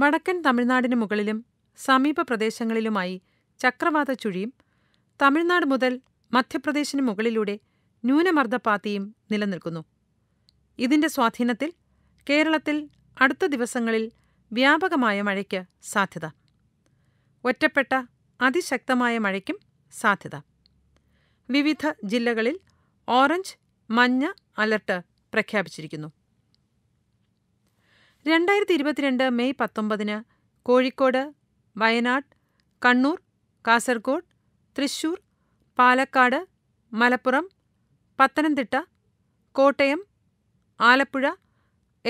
വടക്കൻ തമിഴ്നാടിനു മുകളിലും സമീപ പ്രദേശങ്ങളിലുമായി ചക്രവാത ചുഴിയും തമിഴ്നാട് മുതൽ മധ്യപ്രദേശിനു മുകളിലൂടെ ന്യൂനമർദ്ദപാത്തിയും നിലനിൽക്കുന്നു ഇതിന്റെ സ്വാധീനത്തിൽ കേരളത്തിൽ അടുത്ത ദിവസങ്ങളിൽ വ്യാപകമായ മഴയ്ക്ക് സാധ്യത ഒറ്റപ്പെട്ട അതിശക്തമായ മഴയ്ക്കും സാധ്യത വിവിധ ജില്ലകളിൽ ഓറഞ്ച് മഞ്ഞ അലർട്ട് പ്രഖ്യാപിച്ചിരിക്കുന്നു രണ്ടായിരത്തി ഇരുപത്തിരണ്ട് മെയ് പത്തൊമ്പതിന് കോഴിക്കോട് വയനാട് കണ്ണൂർ കാസർഗോഡ് തൃശൂർ പാലക്കാട് മലപ്പുറം പത്തനംതിട്ട കോട്ടയം ആലപ്പുഴ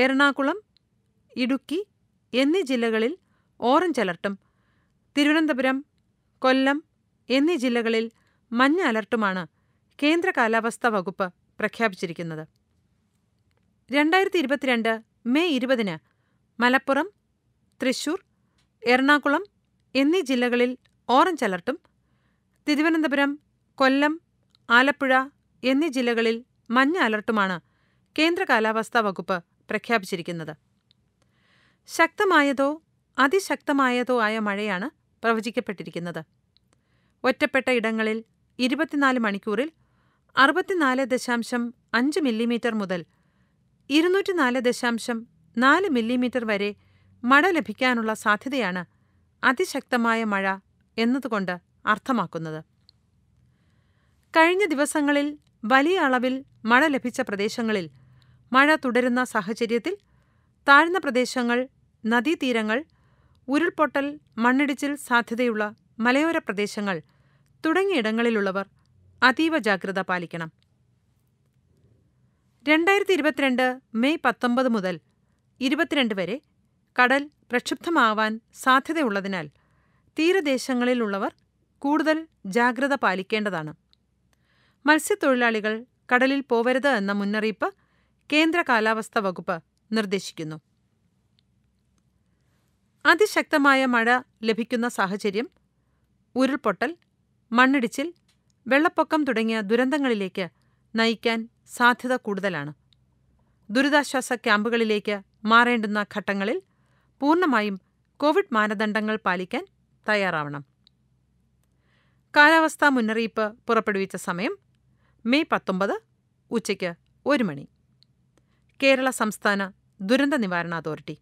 എറണാകുളം ഇടുക്കി എന്നീ ജില്ലകളിൽ ഓറഞ്ച് അലർട്ടും തിരുവനന്തപുരം കൊല്ലം എന്നീ ജില്ലകളിൽ മഞ്ഞ അലർട്ടുമാണ് കേന്ദ്ര കാലാവസ്ഥാ വകുപ്പ് പ്രഖ്യാപിച്ചിരിക്കുന്നത് രണ്ടായിരത്തി ഇരുപത്തിരണ്ട് മെയ് ഇരുപതിന് മലപ്പുറം തൃശൂർ എറണാകുളം എന്നീ ജില്ലകളിൽ ഓറഞ്ച് അലർട്ടും തിരുവനന്തപുരം കൊല്ലം ആലപ്പുഴ എന്നീ ജില്ലകളിൽ മഞ്ഞ അലർട്ടുമാണ് കേന്ദ്ര കാലാവസ്ഥാ വകുപ്പ് പ്രഖ്യാപിച്ചിരിക്കുന്നത് ശക്തമായതോ അതിശക്തമായതോ ആയ മഴയാണ് പ്രവചിക്കപ്പെട്ടിരിക്കുന്നത് ഒറ്റപ്പെട്ട ഇടങ്ങളിൽ ഇരുപത്തിനാല് മണിക്കൂറിൽ അറുപത്തിനാല് ദശാംശം അഞ്ച് മില്ലിമീറ്റർ മുതൽ ഇരുന്നൂറ്റി നാല് ദശാംശം നാല് മില്ലിമീറ്റർ വരെ മഴ ലഭിക്കാനുള്ള സാധ്യതയാണ് അതിശക്തമായ മഴ എന്നതുകൊണ്ട് അർത്ഥമാക്കുന്നത് കഴിഞ്ഞ ദിവസങ്ങളിൽ വലിയ അളവിൽ മഴ ലഭിച്ച പ്രദേശങ്ങളിൽ മഴ തുടരുന്ന സാഹചര്യത്തിൽ താഴ്ന്ന പ്രദേശങ്ങൾ നദീതീരങ്ങൾ ഉരുൾപൊട്ടൽ മണ്ണിടിച്ചിൽ സാധ്യതയുള്ള മലയോര പ്രദേശങ്ങൾ തുടങ്ങിയിടങ്ങളിലുള്ളവർ അതീവ ജാഗ്രത പാലിക്കണം രണ്ടായിരത്തി ഇരുപത്തിരണ്ട് മെയ് പത്തൊമ്പത് മുതൽ ഇരുപത്തിരണ്ട് വരെ കടൽ പ്രക്ഷുബ്ധമാവാൻ സാധ്യതയുള്ളതിനാൽ തീരദേശങ്ങളിലുള്ളവർ കൂടുതൽ ജാഗ്രത പാലിക്കേണ്ടതാണ് മത്സ്യത്തൊഴിലാളികൾ കടലിൽ പോവരുത് എന്ന മുന്നറിയിപ്പ് കേന്ദ്ര കാലാവസ്ഥാ വകുപ്പ് നിർദ്ദേശിക്കുന്നു അതിശക്തമായ മഴ ലഭിക്കുന്ന സാഹചര്യം ഉരുൾപൊട്ടൽ മണ്ണിടിച്ചിൽ വെള്ളപ്പൊക്കം തുടങ്ങിയ ദുരന്തങ്ങളിലേക്ക് നയിക്കാൻ സാധ്യത കൂടുതലാണ് ദുരിതാശ്വാസ ക്യാമ്പുകളിലേക്ക് മാറേണ്ടുന്ന ഘട്ടങ്ങളിൽ പൂർണ്ണമായും കോവിഡ് മാനദണ്ഡങ്ങൾ പാലിക്കാൻ തയ്യാറാവണം കാലാവസ്ഥാ മുന്നറിയിപ്പ് പുറപ്പെടുവിച്ച സമയം മെയ് പത്തൊമ്പത് ഉച്ചയ്ക്ക് ഒരു മണി കേരള സംസ്ഥാന ദുരന്ത നിവാരണ അതോറിറ്റി